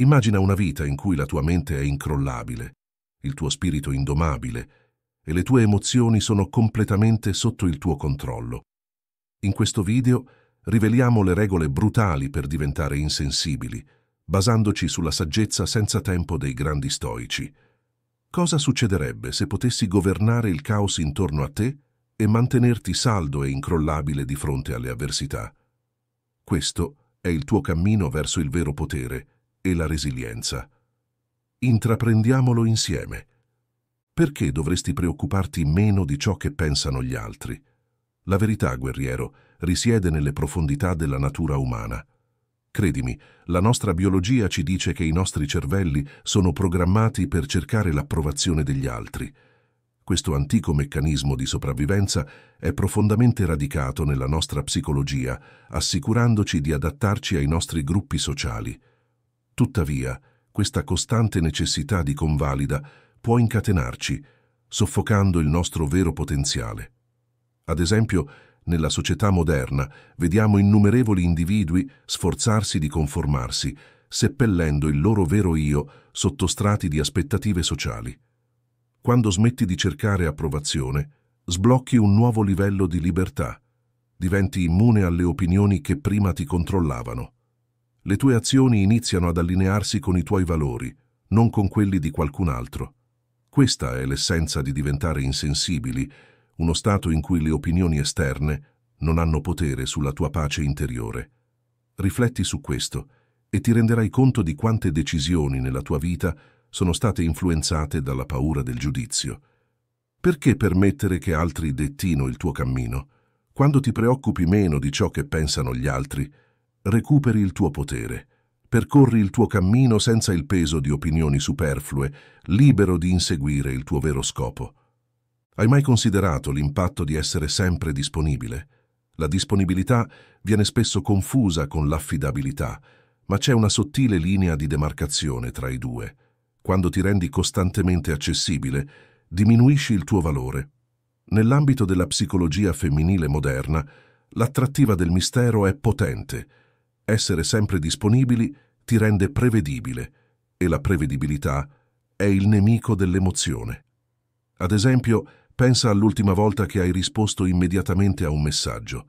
Immagina una vita in cui la tua mente è incrollabile, il tuo spirito indomabile e le tue emozioni sono completamente sotto il tuo controllo. In questo video riveliamo le regole brutali per diventare insensibili, basandoci sulla saggezza senza tempo dei grandi stoici. Cosa succederebbe se potessi governare il caos intorno a te e mantenerti saldo e incrollabile di fronte alle avversità? Questo è il tuo cammino verso il vero potere, e la resilienza. Intraprendiamolo insieme. Perché dovresti preoccuparti meno di ciò che pensano gli altri? La verità, guerriero, risiede nelle profondità della natura umana. Credimi, la nostra biologia ci dice che i nostri cervelli sono programmati per cercare l'approvazione degli altri. Questo antico meccanismo di sopravvivenza è profondamente radicato nella nostra psicologia, assicurandoci di adattarci ai nostri gruppi sociali. Tuttavia, questa costante necessità di convalida può incatenarci, soffocando il nostro vero potenziale. Ad esempio, nella società moderna vediamo innumerevoli individui sforzarsi di conformarsi, seppellendo il loro vero io sotto strati di aspettative sociali. Quando smetti di cercare approvazione, sblocchi un nuovo livello di libertà, diventi immune alle opinioni che prima ti controllavano. Le tue azioni iniziano ad allinearsi con i tuoi valori, non con quelli di qualcun altro. Questa è l'essenza di diventare insensibili, uno stato in cui le opinioni esterne non hanno potere sulla tua pace interiore. Rifletti su questo e ti renderai conto di quante decisioni nella tua vita sono state influenzate dalla paura del giudizio. Perché permettere che altri dettino il tuo cammino? Quando ti preoccupi meno di ciò che pensano gli altri, recuperi il tuo potere, percorri il tuo cammino senza il peso di opinioni superflue, libero di inseguire il tuo vero scopo. Hai mai considerato l'impatto di essere sempre disponibile? La disponibilità viene spesso confusa con l'affidabilità, ma c'è una sottile linea di demarcazione tra i due. Quando ti rendi costantemente accessibile, diminuisci il tuo valore. Nell'ambito della psicologia femminile moderna, l'attrattiva del mistero è potente, essere sempre disponibili ti rende prevedibile e la prevedibilità è il nemico dell'emozione. Ad esempio, pensa all'ultima volta che hai risposto immediatamente a un messaggio.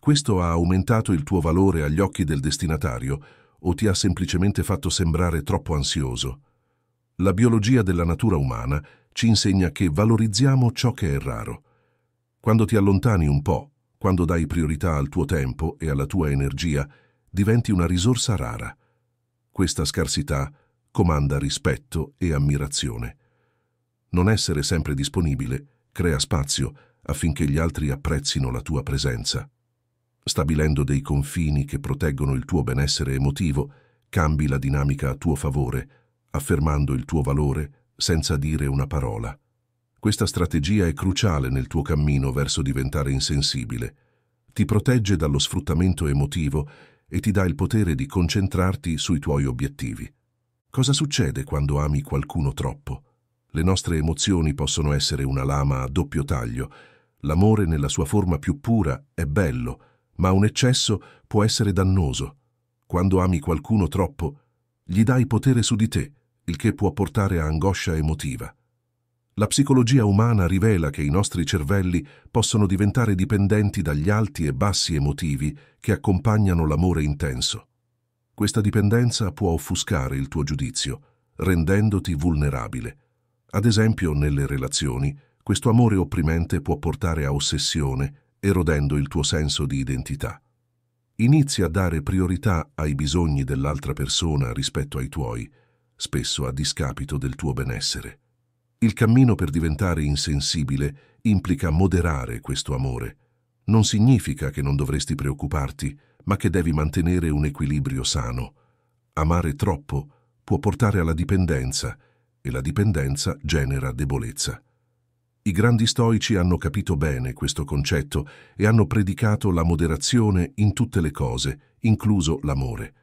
Questo ha aumentato il tuo valore agli occhi del destinatario o ti ha semplicemente fatto sembrare troppo ansioso. La biologia della natura umana ci insegna che valorizziamo ciò che è raro. Quando ti allontani un po', quando dai priorità al tuo tempo e alla tua energia, diventi una risorsa rara. Questa scarsità comanda rispetto e ammirazione. Non essere sempre disponibile crea spazio affinché gli altri apprezzino la tua presenza. Stabilendo dei confini che proteggono il tuo benessere emotivo, cambi la dinamica a tuo favore, affermando il tuo valore senza dire una parola. Questa strategia è cruciale nel tuo cammino verso diventare insensibile. Ti protegge dallo sfruttamento emotivo e ti dà il potere di concentrarti sui tuoi obiettivi. Cosa succede quando ami qualcuno troppo? Le nostre emozioni possono essere una lama a doppio taglio. L'amore nella sua forma più pura è bello, ma un eccesso può essere dannoso. Quando ami qualcuno troppo, gli dai potere su di te, il che può portare a angoscia emotiva. La psicologia umana rivela che i nostri cervelli possono diventare dipendenti dagli alti e bassi emotivi che accompagnano l'amore intenso. Questa dipendenza può offuscare il tuo giudizio, rendendoti vulnerabile. Ad esempio, nelle relazioni, questo amore opprimente può portare a ossessione, erodendo il tuo senso di identità. Inizia a dare priorità ai bisogni dell'altra persona rispetto ai tuoi, spesso a discapito del tuo benessere. Il cammino per diventare insensibile implica moderare questo amore. Non significa che non dovresti preoccuparti, ma che devi mantenere un equilibrio sano. Amare troppo può portare alla dipendenza e la dipendenza genera debolezza. I grandi stoici hanno capito bene questo concetto e hanno predicato la moderazione in tutte le cose, incluso l'amore.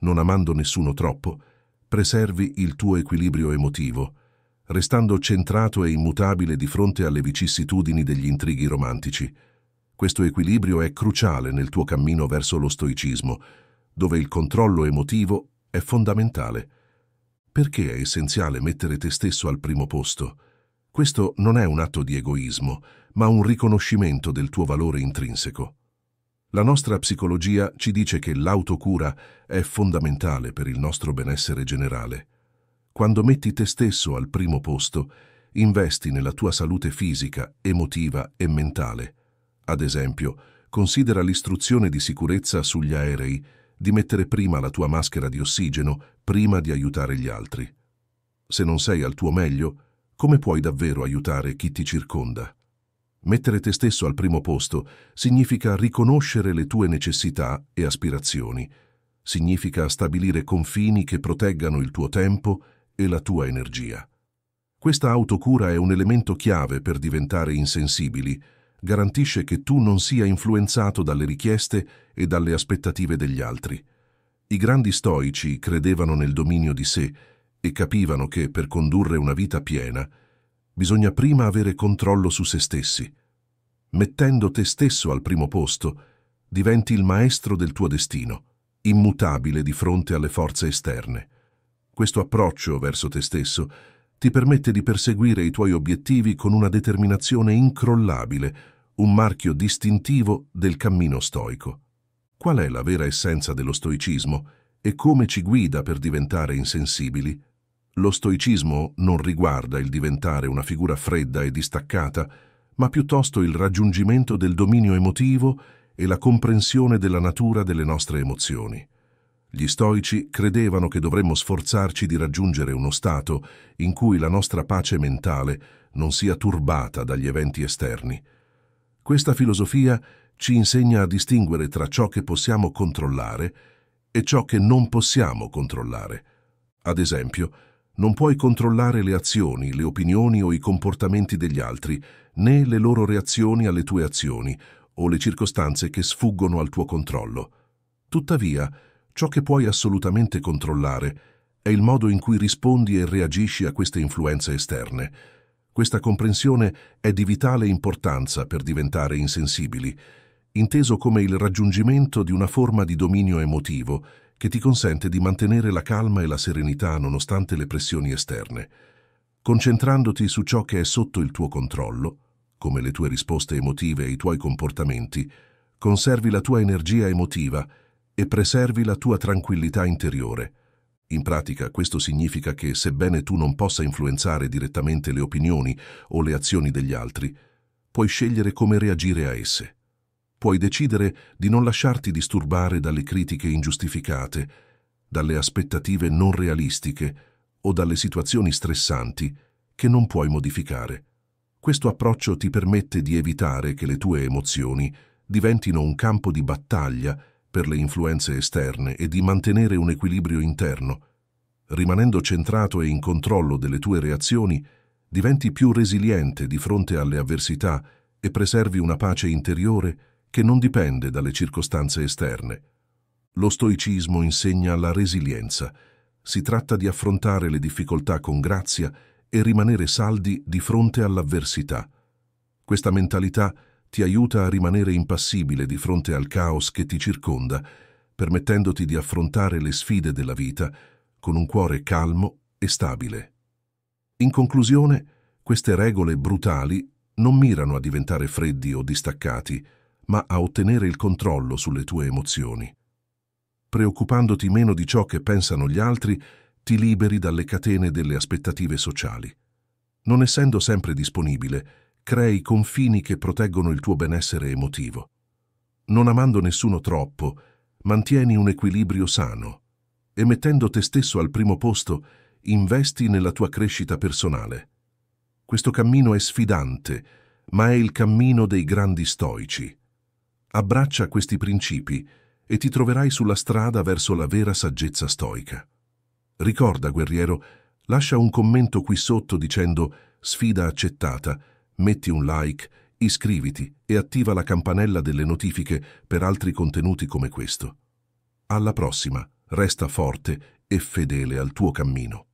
Non amando nessuno troppo, preservi il tuo equilibrio emotivo, restando centrato e immutabile di fronte alle vicissitudini degli intrighi romantici. Questo equilibrio è cruciale nel tuo cammino verso lo stoicismo, dove il controllo emotivo è fondamentale. Perché è essenziale mettere te stesso al primo posto? Questo non è un atto di egoismo, ma un riconoscimento del tuo valore intrinseco. La nostra psicologia ci dice che l'autocura è fondamentale per il nostro benessere generale. Quando metti te stesso al primo posto, investi nella tua salute fisica, emotiva e mentale. Ad esempio, considera l'istruzione di sicurezza sugli aerei di mettere prima la tua maschera di ossigeno prima di aiutare gli altri. Se non sei al tuo meglio, come puoi davvero aiutare chi ti circonda? Mettere te stesso al primo posto significa riconoscere le tue necessità e aspirazioni, significa stabilire confini che proteggano il tuo tempo e e la tua energia. Questa autocura è un elemento chiave per diventare insensibili, garantisce che tu non sia influenzato dalle richieste e dalle aspettative degli altri. I grandi stoici credevano nel dominio di sé e capivano che, per condurre una vita piena, bisogna prima avere controllo su se stessi. Mettendo te stesso al primo posto, diventi il maestro del tuo destino, immutabile di fronte alle forze esterne. Questo approccio verso te stesso ti permette di perseguire i tuoi obiettivi con una determinazione incrollabile, un marchio distintivo del cammino stoico. Qual è la vera essenza dello stoicismo e come ci guida per diventare insensibili? Lo stoicismo non riguarda il diventare una figura fredda e distaccata, ma piuttosto il raggiungimento del dominio emotivo e la comprensione della natura delle nostre emozioni. Gli stoici credevano che dovremmo sforzarci di raggiungere uno stato in cui la nostra pace mentale non sia turbata dagli eventi esterni. Questa filosofia ci insegna a distinguere tra ciò che possiamo controllare e ciò che non possiamo controllare. Ad esempio, non puoi controllare le azioni, le opinioni o i comportamenti degli altri, né le loro reazioni alle tue azioni o le circostanze che sfuggono al tuo controllo. Tuttavia, Ciò che puoi assolutamente controllare è il modo in cui rispondi e reagisci a queste influenze esterne. Questa comprensione è di vitale importanza per diventare insensibili, inteso come il raggiungimento di una forma di dominio emotivo che ti consente di mantenere la calma e la serenità nonostante le pressioni esterne. Concentrandoti su ciò che è sotto il tuo controllo, come le tue risposte emotive e i tuoi comportamenti, conservi la tua energia emotiva e preservi la tua tranquillità interiore. In pratica questo significa che, sebbene tu non possa influenzare direttamente le opinioni o le azioni degli altri, puoi scegliere come reagire a esse. Puoi decidere di non lasciarti disturbare dalle critiche ingiustificate, dalle aspettative non realistiche o dalle situazioni stressanti che non puoi modificare. Questo approccio ti permette di evitare che le tue emozioni diventino un campo di battaglia per le influenze esterne e di mantenere un equilibrio interno. Rimanendo centrato e in controllo delle tue reazioni, diventi più resiliente di fronte alle avversità e preservi una pace interiore che non dipende dalle circostanze esterne. Lo stoicismo insegna la resilienza. Si tratta di affrontare le difficoltà con grazia e rimanere saldi di fronte all'avversità. Questa mentalità è ti aiuta a rimanere impassibile di fronte al caos che ti circonda, permettendoti di affrontare le sfide della vita con un cuore calmo e stabile. In conclusione, queste regole brutali non mirano a diventare freddi o distaccati, ma a ottenere il controllo sulle tue emozioni. Preoccupandoti meno di ciò che pensano gli altri, ti liberi dalle catene delle aspettative sociali. Non essendo sempre disponibile, crei confini che proteggono il tuo benessere emotivo. Non amando nessuno troppo, mantieni un equilibrio sano e mettendo te stesso al primo posto, investi nella tua crescita personale. Questo cammino è sfidante, ma è il cammino dei grandi stoici. Abbraccia questi principi e ti troverai sulla strada verso la vera saggezza stoica. Ricorda, guerriero, lascia un commento qui sotto dicendo sfida accettata metti un like, iscriviti e attiva la campanella delle notifiche per altri contenuti come questo. Alla prossima, resta forte e fedele al tuo cammino.